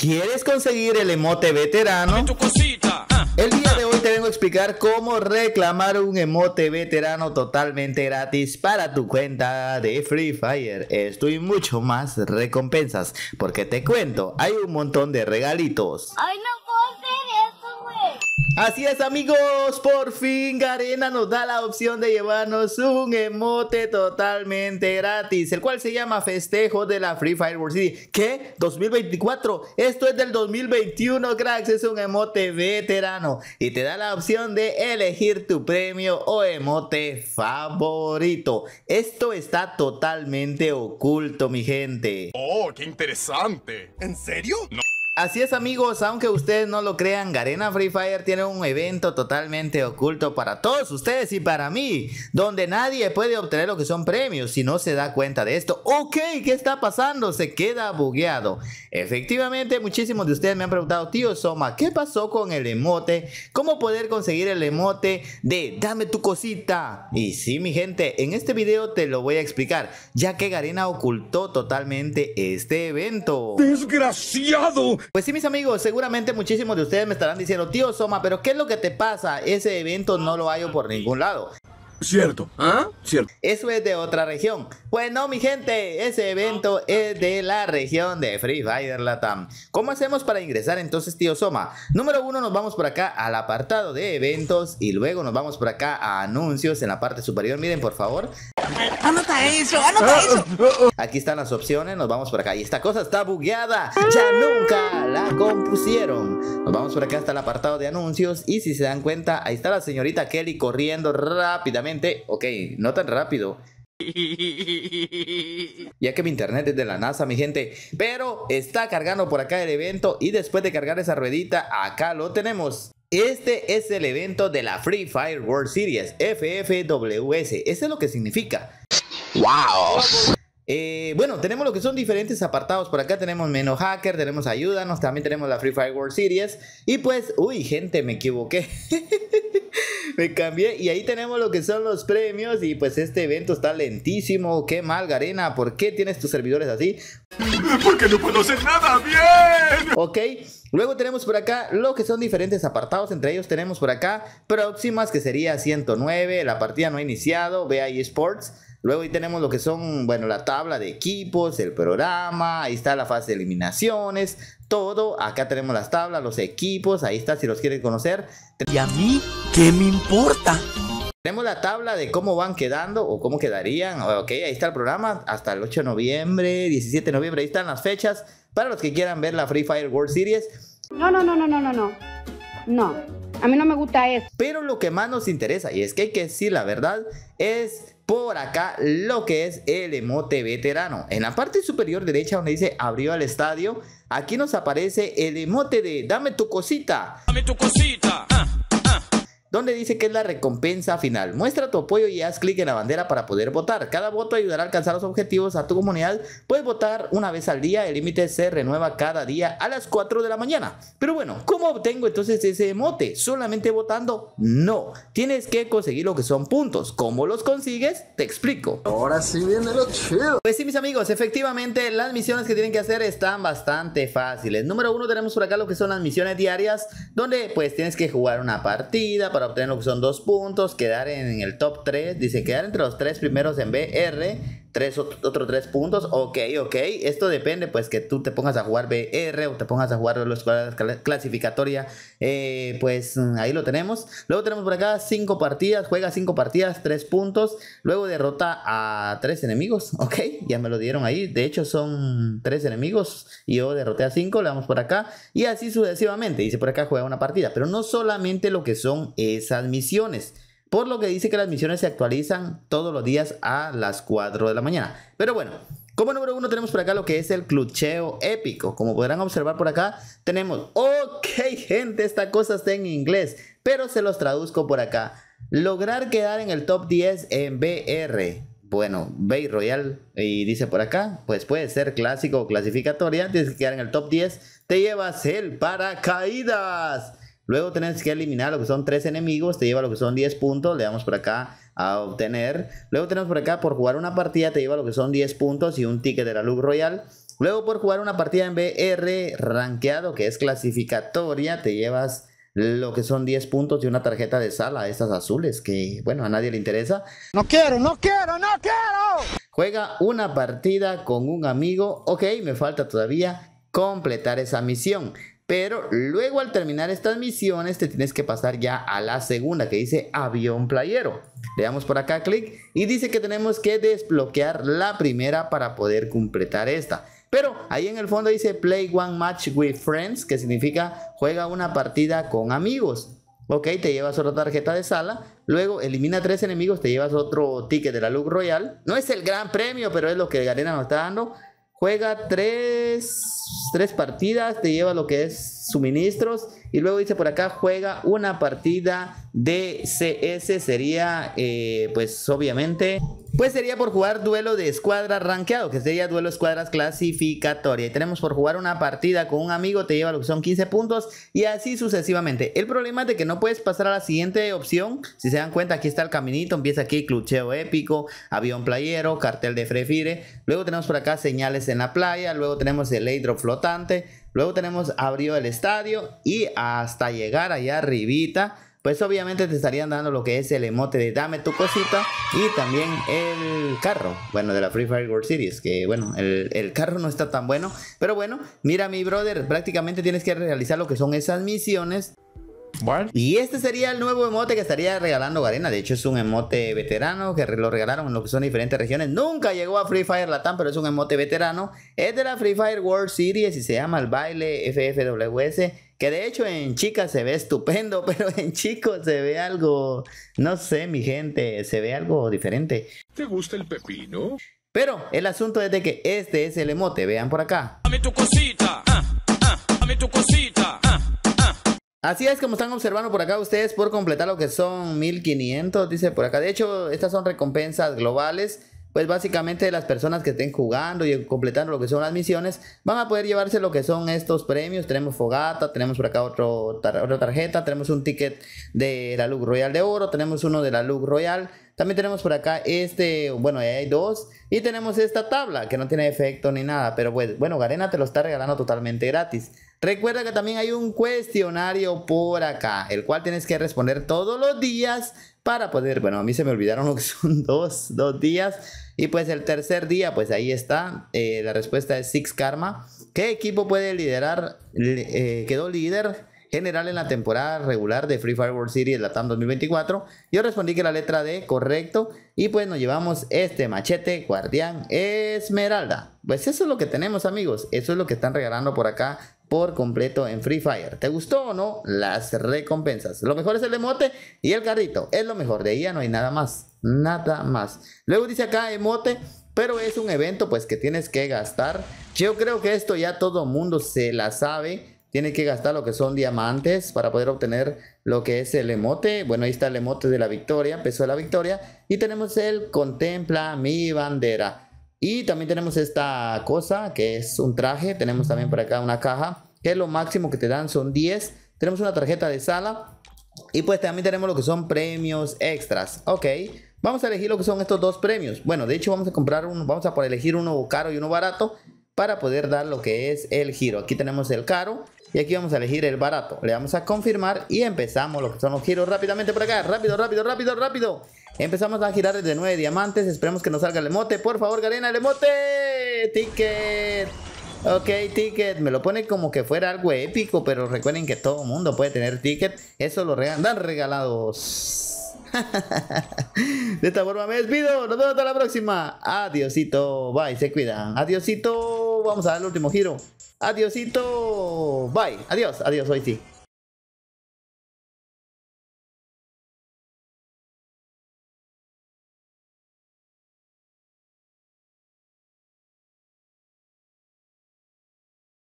¿Quieres conseguir el emote veterano? Ah, el día de ah. hoy te vengo a explicar cómo reclamar un emote veterano totalmente gratis para tu cuenta de Free Fire. Esto y mucho más recompensas, porque te cuento, hay un montón de regalitos. Así es amigos, por fin Garena nos da la opción de llevarnos un emote totalmente gratis, el cual se llama Festejo de la Free Fire World City. ¿Qué? ¿2024? Esto es del 2021, cracks, es un emote veterano y te da la opción de elegir tu premio o emote favorito. Esto está totalmente oculto, mi gente. Oh, qué interesante. ¿En serio? No. Así es amigos, aunque ustedes no lo crean, Garena Free Fire tiene un evento totalmente oculto para todos ustedes y para mí, donde nadie puede obtener lo que son premios si no se da cuenta de esto. Ok, ¿qué está pasando? Se queda bugueado. Efectivamente, muchísimos de ustedes me han preguntado, tío Soma, ¿qué pasó con el emote? ¿Cómo poder conseguir el emote de dame tu cosita? Y sí, mi gente, en este video te lo voy a explicar, ya que Garena ocultó totalmente este evento. ¡Desgraciado! Pues sí, mis amigos, seguramente muchísimos de ustedes me estarán diciendo, tío Soma, pero ¿qué es lo que te pasa? Ese evento no lo hallo por ningún lado. Cierto, ¿ah? Cierto. Eso es de otra región. Bueno pues no, mi gente, ese evento es de la región de Free Fire Latam. ¿Cómo hacemos para ingresar entonces, tío Soma? Número uno, nos vamos por acá al apartado de eventos y luego nos vamos por acá a anuncios en la parte superior. Miren, por favor, Anota eso, anota eso. Aquí están las opciones, nos vamos por acá. Y esta cosa está bugueada. Ya nunca la compusieron. Nos vamos por acá hasta el apartado de anuncios. Y si se dan cuenta, ahí está la señorita Kelly corriendo rápidamente. Ok, no tan rápido. Ya que mi internet es de la NASA, mi gente. Pero está cargando por acá el evento. Y después de cargar esa ruedita, acá lo tenemos. Este es el evento de la Free Fire World Series, FFWS. Eso es lo que significa. ¡Wow! Eh, bueno, tenemos lo que son diferentes apartados. Por acá tenemos menos hacker, tenemos ayúdanos, también tenemos la Free Fire World Series. Y pues, uy, gente, me equivoqué. me cambié. Y ahí tenemos lo que son los premios. Y pues este evento está lentísimo. Qué mal, Garena. ¿Por qué tienes tus servidores así? Porque no puedo hacer nada bien. Ok. Luego tenemos por acá lo que son diferentes apartados, entre ellos tenemos por acá próximas que sería 109, la partida no ha iniciado, BI Sports. Luego ahí tenemos lo que son, bueno, la tabla de equipos, el programa, ahí está la fase de eliminaciones, todo. Acá tenemos las tablas, los equipos, ahí está si los quieren conocer. ¿Y a mí qué me importa? Tenemos la tabla de cómo van quedando o cómo quedarían. Ok, ahí está el programa hasta el 8 de noviembre, 17 de noviembre. Ahí están las fechas para los que quieran ver la Free Fire World Series. No, no, no, no, no, no, no. No, a mí no me gusta eso. Pero lo que más nos interesa, y es que hay que decir la verdad, es por acá lo que es el emote veterano. En la parte superior derecha donde dice abrió el estadio, aquí nos aparece el emote de dame tu cosita. Dame tu cosita. Ah donde dice que es la recompensa final. Muestra tu apoyo y haz clic en la bandera para poder votar. Cada voto ayudará a alcanzar los objetivos a tu comunidad. Puedes votar una vez al día, el límite se renueva cada día a las 4 de la mañana. Pero bueno, ¿cómo obtengo entonces ese emote? ¿Solamente votando? No, tienes que conseguir lo que son puntos. ¿Cómo los consigues? Te explico. Ahora sí viene lo chido. Pues sí, mis amigos, efectivamente las misiones que tienen que hacer están bastante fáciles. Número uno tenemos por acá lo que son las misiones diarias, donde pues tienes que jugar una partida para obtener lo que son dos puntos, quedar en el top 3, dice quedar entre los tres primeros en BR tres, otro tres puntos, ok, ok, esto depende pues que tú te pongas a jugar BR o te pongas a jugar la clasificatoria, eh, pues ahí lo tenemos. Luego tenemos por acá cinco partidas, juega cinco partidas, tres puntos, luego derrota a tres enemigos, ok, ya me lo dieron ahí, de hecho son tres enemigos, y yo derroté a cinco, le damos por acá y así sucesivamente, dice por acá juega una partida, pero no solamente lo que son esas misiones, por lo que dice que las misiones se actualizan todos los días a las 4 de la mañana. Pero bueno, como número uno tenemos por acá lo que es el clucheo épico. Como podrán observar por acá, tenemos, ok gente, esta cosa está en inglés, pero se los traduzco por acá. Lograr quedar en el top 10 en BR. Bueno, Bay Royal, y dice por acá, pues puede ser clásico o clasificatoria, tienes que quedar en el top 10, te llevas el paracaídas. Luego tienes que eliminar lo que son tres enemigos, te lleva lo que son 10 puntos, le damos por acá a obtener. Luego tenemos por acá por jugar una partida, te lleva lo que son 10 puntos y un ticket de la Luz Royal. Luego por jugar una partida en BR rankeado, que es clasificatoria, te llevas lo que son 10 puntos y una tarjeta de sala, estas azules, que bueno, a nadie le interesa. No quiero, no quiero, no quiero. Juega una partida con un amigo, ok, me falta todavía completar esa misión. Pero luego al terminar estas misiones te tienes que pasar ya a la segunda que dice avión playero. Le damos por acá clic y dice que tenemos que desbloquear la primera para poder completar esta. Pero ahí en el fondo dice play one match with friends que significa juega una partida con amigos. Ok, te llevas otra tarjeta de sala. Luego elimina tres enemigos, te llevas otro ticket de la Luz Royal. No es el gran premio, pero es lo que Garena nos está dando. Juega tres, tres partidas, te lleva lo que es suministros. Y luego dice por acá, juega una partida de CS. Sería, eh, pues obviamente, pues sería por jugar duelo de escuadra rankeado, que sería duelo escuadras clasificatoria. Y tenemos por jugar una partida con un amigo, te lleva lo que son 15 puntos y así sucesivamente. El problema de que no puedes pasar a la siguiente opción. Si se dan cuenta, aquí está el caminito, empieza aquí clucheo épico, avión playero, cartel de frefire. Luego tenemos por acá señales en la playa, luego tenemos el airdrop flotante. Luego tenemos abrió el estadio y hasta llegar allá arribita, pues obviamente te estarían dando lo que es el emote de dame tu cosita y también el carro, bueno, de la Free Fire World Series, que bueno, el, el, carro no está tan bueno, pero bueno, mira mi brother, prácticamente tienes que realizar lo que son esas misiones y este sería el nuevo emote que estaría regalando Garena. De hecho, es un emote veterano que lo regalaron en lo que son diferentes regiones. Nunca llegó a Free Fire Latam, pero es un emote veterano. Es de la Free Fire World Series y se llama el baile FFWS. Que de hecho en chicas se ve estupendo, pero en chicos se ve algo, no sé, mi gente, se ve algo diferente. ¿Te gusta el pepino? Pero el asunto es de que este es el emote, vean por acá. Dame tu cosita, ah, ah, tu cosita, ah. Así es como están observando por acá ustedes por completar lo que son 1500, dice por acá. De hecho, estas son recompensas globales. Pues básicamente las personas que estén jugando y completando lo que son las misiones van a poder llevarse lo que son estos premios. Tenemos fogata, tenemos por acá otro otra tarjeta, tenemos un ticket de la Luz Royal de Oro, tenemos uno de la Luz Royal también tenemos por acá este, bueno, ahí hay dos. Y tenemos esta tabla que no tiene efecto ni nada. Pero pues, bueno, Garena te lo está regalando totalmente gratis. Recuerda que también hay un cuestionario por acá, el cual tienes que responder todos los días para poder, bueno, a mí se me olvidaron lo que son dos, días. Y pues el tercer día, pues ahí está, eh, la respuesta es Six Karma. ¿Qué equipo puede liderar? Eh, quedó líder general en la temporada regular de Free Fire World Series Latam 2024? Yo respondí que la letra D, correcto. Y pues nos llevamos este machete guardián esmeralda. Pues eso es lo que tenemos amigos, eso es lo que están regalando por acá por completo en Free Fire. ¿Te gustó o no? Las recompensas. Lo mejor es el emote y el carrito. Es lo mejor. De ella no hay nada más. Nada más. Luego dice acá emote pero es un evento pues que tienes que gastar. Yo creo que esto ya todo mundo se la sabe. Tiene que gastar lo que son diamantes para poder obtener lo que es el emote. Bueno, ahí está el emote de la victoria, empezó la victoria. Y tenemos el contempla mi bandera. Y también tenemos esta cosa que es un traje. Tenemos también por acá una caja que lo máximo que te dan son 10. Tenemos una tarjeta de sala. Y pues también tenemos lo que son premios extras. Ok. Vamos a elegir lo que son estos dos premios. Bueno, de hecho vamos a comprar uno, vamos a elegir uno caro y uno barato para poder dar lo que es el giro. Aquí tenemos el caro y aquí vamos a elegir el barato. Le vamos a confirmar y empezamos lo que son los giros rápidamente por acá. Rápido, rápido, rápido, rápido. Empezamos a girar desde nueve diamantes. Esperemos que nos salga el emote. Por favor, Galena el emote. Ticket. Ok, ticket. Me lo pone como que fuera algo épico, pero recuerden que todo mundo puede tener ticket. Eso lo regalan. Dan regalados. de esta forma me despido. Nos vemos hasta la próxima. Adiosito. Bye. Se cuidan. Adiosito vamos a dar el último giro. Adiosito. Bye. Adiós. Adiós. Hoy sí.